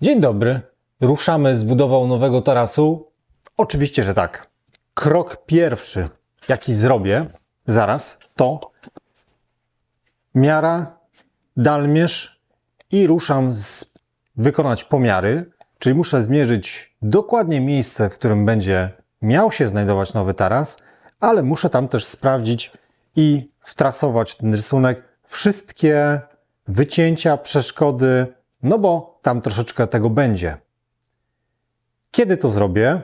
Dzień dobry. Ruszamy z budową nowego tarasu? Oczywiście, że tak. Krok pierwszy, jaki zrobię zaraz, to miara, dalmierz i ruszam z, wykonać pomiary, czyli muszę zmierzyć dokładnie miejsce, w którym będzie miał się znajdować nowy taras, ale muszę tam też sprawdzić i wtrasować ten rysunek wszystkie wycięcia, przeszkody, no bo tam troszeczkę tego będzie. Kiedy to zrobię,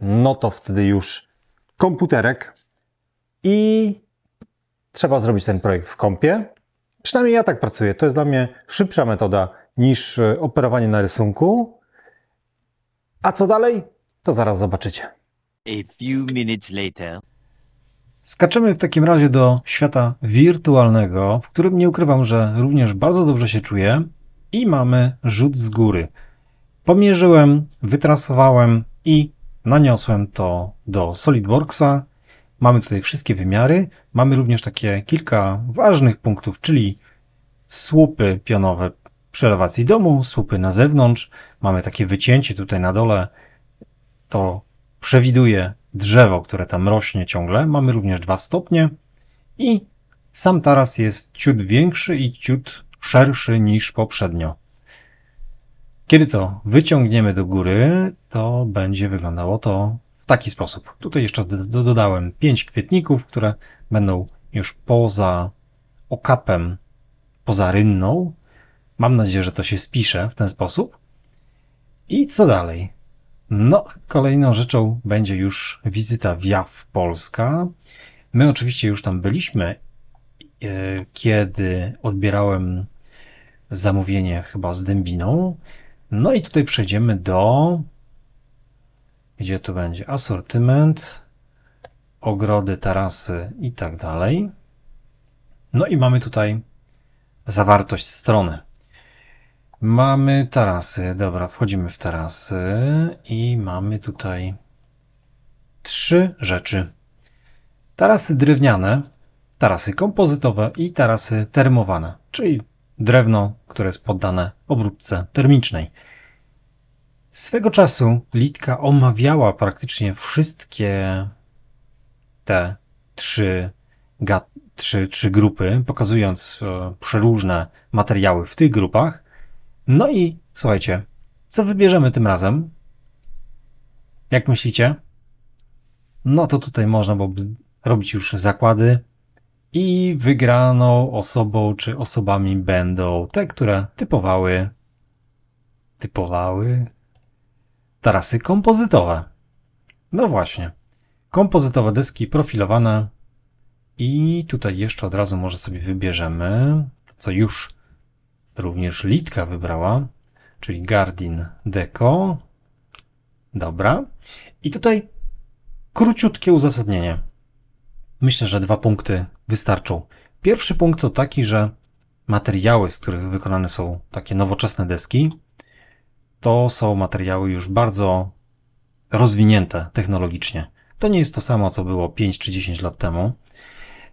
no to wtedy już komputerek i trzeba zrobić ten projekt w kompie. Przynajmniej ja tak pracuję. To jest dla mnie szybsza metoda niż e, operowanie na rysunku. A co dalej? To zaraz zobaczycie. A few minutes later. Skaczemy w takim razie do świata wirtualnego, w którym nie ukrywam, że również bardzo dobrze się czuję i mamy rzut z góry. Pomierzyłem, wytrasowałem i naniosłem to do SolidWorksa. Mamy tutaj wszystkie wymiary. Mamy również takie kilka ważnych punktów, czyli słupy pionowe przy elewacji domu, słupy na zewnątrz. Mamy takie wycięcie tutaj na dole. To przewiduje drzewo, które tam rośnie ciągle. Mamy również dwa stopnie i sam taras jest ciut większy i ciut szerszy niż poprzednio. Kiedy to wyciągniemy do góry, to będzie wyglądało to w taki sposób. Tutaj jeszcze dodałem 5 kwietników, które będą już poza okapem, poza rynną. Mam nadzieję, że to się spisze w ten sposób. I co dalej? No, kolejną rzeczą będzie już wizyta w JAW Polska. My oczywiście już tam byliśmy E, kiedy odbierałem zamówienie chyba z dębiną. No i tutaj przejdziemy do, gdzie tu będzie asortyment, ogrody, tarasy i tak dalej. No i mamy tutaj zawartość strony. Mamy tarasy, dobra, wchodzimy w tarasy i mamy tutaj trzy rzeczy. Tarasy drewniane, tarasy kompozytowe i tarasy termowane, czyli drewno, które jest poddane obróbce termicznej. Swego czasu Litka omawiała praktycznie wszystkie te trzy, trzy, trzy grupy, pokazując e, przeróżne materiały w tych grupach. No i słuchajcie, co wybierzemy tym razem? Jak myślicie? No to tutaj można byłoby robić już zakłady, i wygraną osobą czy osobami będą te, które typowały typowały tarasy kompozytowe. No właśnie. Kompozytowe deski profilowane i tutaj jeszcze od razu może sobie wybierzemy to, co już również Litka wybrała, czyli Gardin Deco. Dobra. I tutaj króciutkie uzasadnienie. Myślę, że dwa punkty wystarczą. Pierwszy punkt to taki, że materiały, z których wykonane są takie nowoczesne deski, to są materiały już bardzo rozwinięte technologicznie. To nie jest to samo, co było 5 czy 10 lat temu.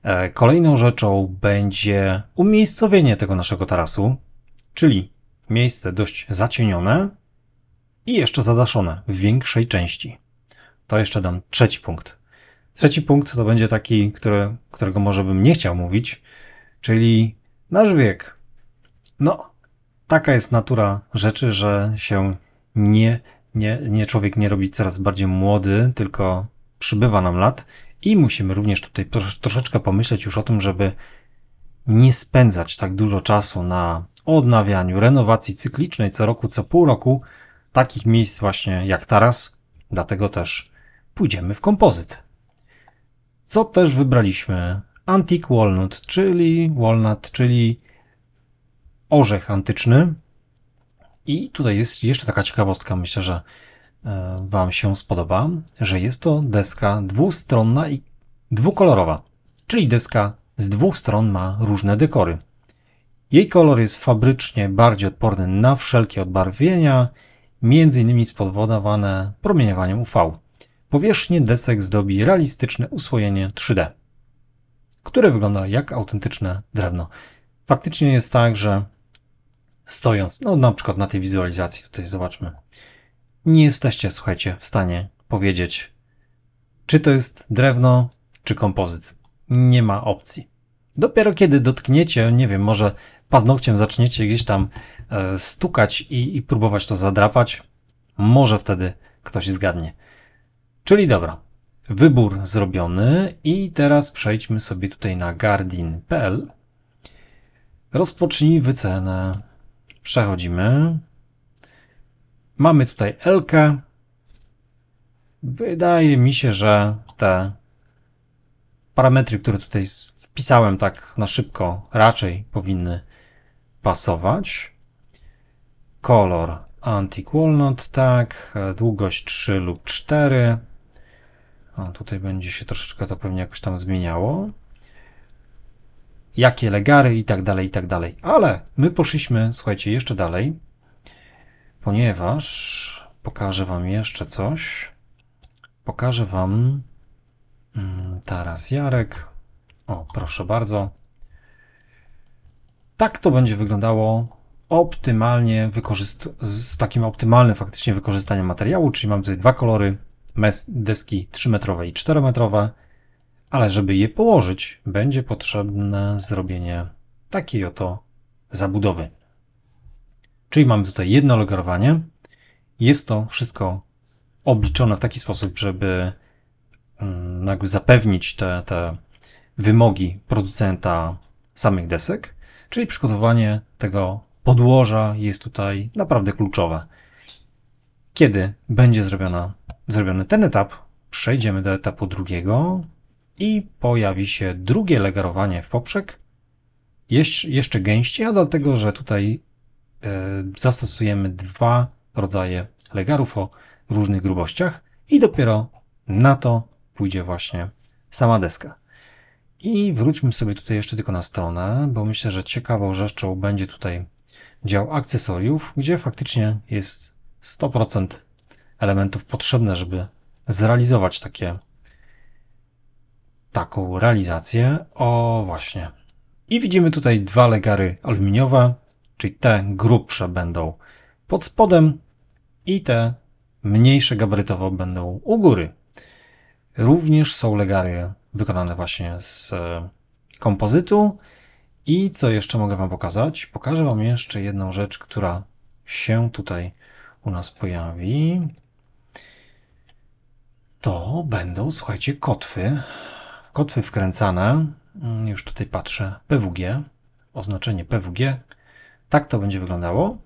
E, kolejną rzeczą będzie umiejscowienie tego naszego tarasu, czyli miejsce dość zacienione i jeszcze zadaszone w większej części. To jeszcze dam trzeci punkt. Trzeci punkt to będzie taki, który, którego może bym nie chciał mówić, czyli nasz wiek. No, taka jest natura rzeczy, że się nie, nie, nie człowiek nie robi coraz bardziej młody, tylko przybywa nam lat i musimy również tutaj troszeczkę pomyśleć już o tym, żeby nie spędzać tak dużo czasu na odnawianiu, renowacji cyklicznej co roku, co pół roku, takich miejsc właśnie jak teraz. Dlatego też pójdziemy w kompozyt co też wybraliśmy Antique Walnut, czyli walnut, czyli orzech antyczny. I tutaj jest jeszcze taka ciekawostka, myślę, że e, Wam się spodoba, że jest to deska dwustronna i dwukolorowa, czyli deska z dwóch stron ma różne dekory. Jej kolor jest fabrycznie bardziej odporny na wszelkie odbarwienia, między innymi spowodowane promieniowaniem UV powierzchnię desek zdobi realistyczne usłojenie 3D, które wygląda jak autentyczne drewno. Faktycznie jest tak, że stojąc, no na przykład na tej wizualizacji tutaj zobaczmy, nie jesteście, słuchajcie, w stanie powiedzieć, czy to jest drewno, czy kompozyt. Nie ma opcji. Dopiero kiedy dotkniecie, nie wiem, może paznokciem zaczniecie gdzieś tam e, stukać i, i próbować to zadrapać, może wtedy ktoś zgadnie. Czyli dobra, wybór zrobiony i teraz przejdźmy sobie tutaj na guardian.pl. Rozpocznij wycenę. Przechodzimy. Mamy tutaj LK. Wydaje mi się, że te parametry, które tutaj wpisałem tak na szybko, raczej powinny pasować. Kolor Antique walnut tak. Długość 3 lub 4. A tutaj będzie się troszeczkę to pewnie jakoś tam zmieniało. Jakie legary i tak dalej, i tak dalej. Ale my poszliśmy, słuchajcie, jeszcze dalej, ponieważ pokażę Wam jeszcze coś. Pokażę Wam mm, Taras Jarek. O, proszę bardzo. Tak to będzie wyglądało optymalnie z takim optymalnym faktycznie wykorzystaniem materiału, czyli mam tutaj dwa kolory, deski 3-metrowe i 4-metrowe, ale żeby je położyć, będzie potrzebne zrobienie takiej oto zabudowy. Czyli mamy tutaj jedno logarowanie. Jest to wszystko obliczone w taki sposób, żeby mm, jakby zapewnić te, te wymogi producenta samych desek, czyli przygotowanie tego podłoża jest tutaj naprawdę kluczowe. Kiedy będzie zrobiona, zrobiony ten etap, przejdziemy do etapu drugiego i pojawi się drugie legarowanie w poprzek, jeszcze gęściej, a dlatego, że tutaj e, zastosujemy dwa rodzaje legarów o różnych grubościach i dopiero na to pójdzie właśnie sama deska. I wróćmy sobie tutaj jeszcze tylko na stronę, bo myślę, że ciekawą rzeczą będzie tutaj dział akcesoriów, gdzie faktycznie jest 100% elementów potrzebne, żeby zrealizować takie taką realizację. O właśnie. I widzimy tutaj dwa legary aluminiowe, czyli te grubsze będą pod spodem i te mniejsze gabarytowo będą u góry. Również są legary wykonane właśnie z e, kompozytu. I co jeszcze mogę Wam pokazać? Pokażę Wam jeszcze jedną rzecz, która się tutaj u nas pojawi, to będą, słuchajcie, kotwy. Kotwy wkręcane, mm, już tutaj patrzę, PWG, oznaczenie PWG. Tak to będzie wyglądało.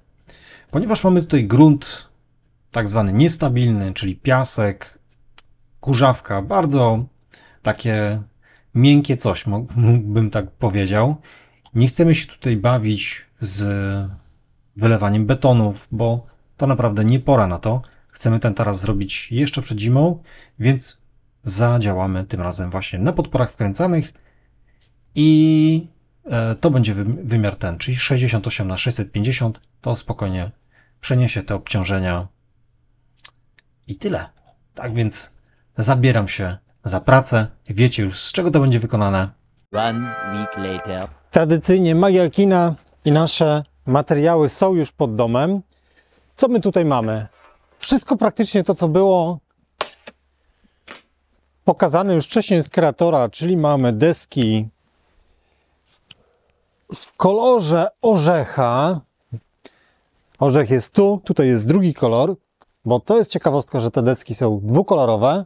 Ponieważ mamy tutaj grunt tak zwany niestabilny, czyli piasek, kurzawka, bardzo takie miękkie coś, mógłbym tak powiedział. Nie chcemy się tutaj bawić z wylewaniem betonów, bo to naprawdę nie pora na to. Chcemy ten taras zrobić jeszcze przed zimą, więc zadziałamy tym razem właśnie na podporach wkręcanych i e, to będzie wymiar ten, czyli 68 na 650 to spokojnie przeniesie te obciążenia i tyle. Tak więc zabieram się za pracę. Wiecie już z czego to będzie wykonane. Tradycyjnie magia kina i nasze materiały są już pod domem. Co my tutaj mamy? Wszystko praktycznie to, co było pokazane już wcześniej z kreatora, czyli mamy deski w kolorze orzecha. Orzech jest tu, tutaj jest drugi kolor, bo to jest ciekawostka, że te deski są dwukolorowe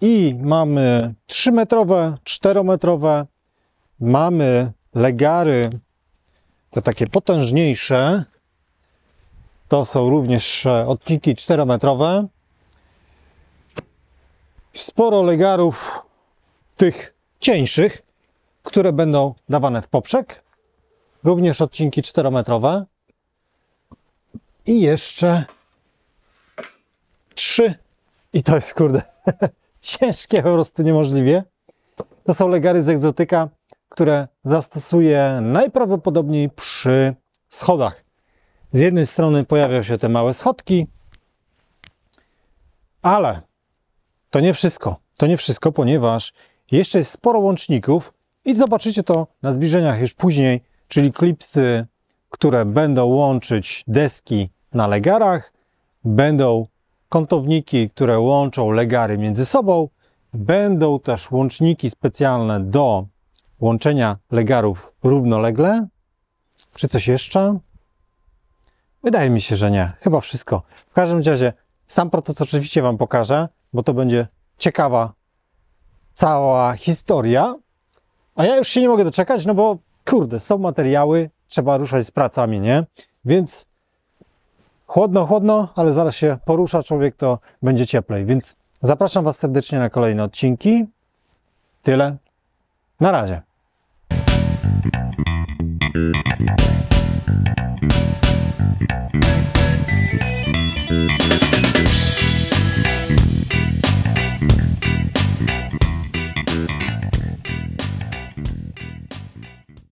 i mamy 3-metrowe, 4-metrowe, mamy legary, te takie potężniejsze, to są również e, odcinki 4-metrowe. Sporo legarów tych cieńszych, które będą dawane w poprzek. Również odcinki 4-metrowe. I jeszcze trzy. I to jest kurde ciężkie po prostu niemożliwie. To są legary z egzotyka, które zastosuję najprawdopodobniej przy schodach. Z jednej strony pojawią się te małe schodki, ale to nie wszystko. To nie wszystko, ponieważ jeszcze jest sporo łączników i zobaczycie to na zbliżeniach już później, czyli klipsy, które będą łączyć deski na legarach, będą kątowniki, które łączą legary między sobą, będą też łączniki specjalne do łączenia legarów równolegle, czy coś jeszcze? Wydaje mi się, że nie. Chyba wszystko. W każdym razie sam proces oczywiście Wam pokażę, bo to będzie ciekawa cała historia. A ja już się nie mogę doczekać, no bo kurde, są materiały, trzeba ruszać z pracami, nie? Więc chłodno, chłodno, ale zaraz się porusza człowiek, to będzie cieplej. Więc zapraszam Was serdecznie na kolejne odcinki. Tyle. Na razie.